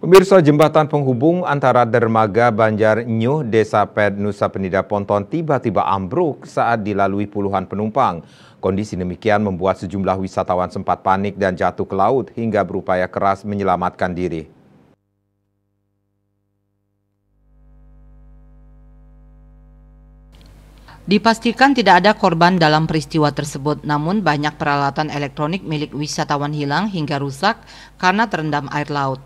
Pemirsa jembatan penghubung antara dermaga Banjar Nyuh, Desa Ped, Nusa Penida Ponton tiba-tiba ambruk saat dilalui puluhan penumpang. Kondisi demikian membuat sejumlah wisatawan sempat panik dan jatuh ke laut hingga berupaya keras menyelamatkan diri. Dipastikan tidak ada korban dalam peristiwa tersebut, namun banyak peralatan elektronik milik wisatawan hilang hingga rusak karena terendam air laut.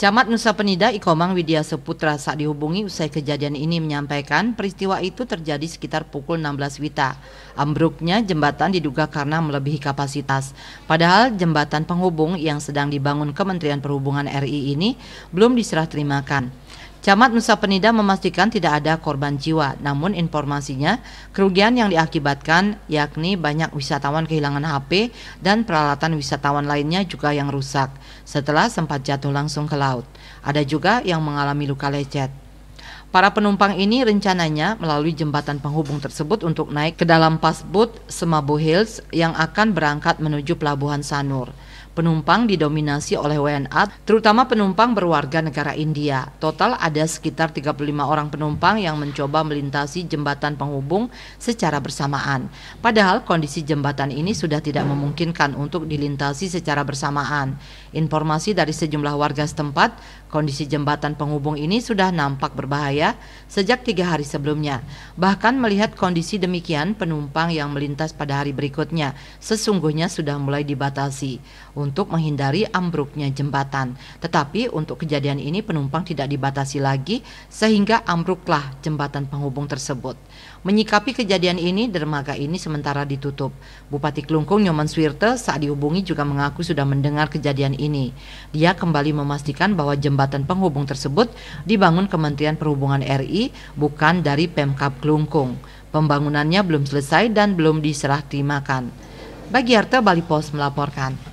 Camat Nusa Penida Ikomang Widya Seputra saat dihubungi usai kejadian ini menyampaikan peristiwa itu terjadi sekitar pukul 16 Wita. Ambruknya jembatan diduga karena melebihi kapasitas. Padahal jembatan penghubung yang sedang dibangun Kementerian Perhubungan RI ini belum diserah terimakan. Camat Nusa Penida memastikan tidak ada korban jiwa, namun informasinya kerugian yang diakibatkan yakni banyak wisatawan kehilangan HP dan peralatan wisatawan lainnya juga yang rusak setelah sempat jatuh langsung ke laut. Ada juga yang mengalami luka lecet. Para penumpang ini rencananya melalui jembatan penghubung tersebut untuk naik ke dalam pasbut Semabu Hills yang akan berangkat menuju Pelabuhan Sanur. Penumpang didominasi oleh WNA, terutama penumpang berwarga negara India. Total ada sekitar 35 orang penumpang yang mencoba melintasi jembatan penghubung secara bersamaan. Padahal kondisi jembatan ini sudah tidak memungkinkan untuk dilintasi secara bersamaan. Informasi dari sejumlah warga setempat, kondisi jembatan penghubung ini sudah nampak berbahaya sejak tiga hari sebelumnya. Bahkan melihat kondisi demikian, penumpang yang melintas pada hari berikutnya sesungguhnya sudah mulai dibatasi untuk menghindari ambruknya jembatan. Tetapi untuk kejadian ini penumpang tidak dibatasi lagi sehingga ambruklah jembatan penghubung tersebut. Menyikapi kejadian ini, dermaga ini sementara ditutup. Bupati Klungkung Nyoman Swirte saat dihubungi juga mengaku sudah mendengar kejadian ini. Dia kembali memastikan bahwa jembatan penghubung tersebut dibangun Kementerian Perhubungan RI bukan dari Pemkap Klungkung. Pembangunannya belum selesai dan belum diserah terimakan. Bagi Harta Bali Post melaporkan.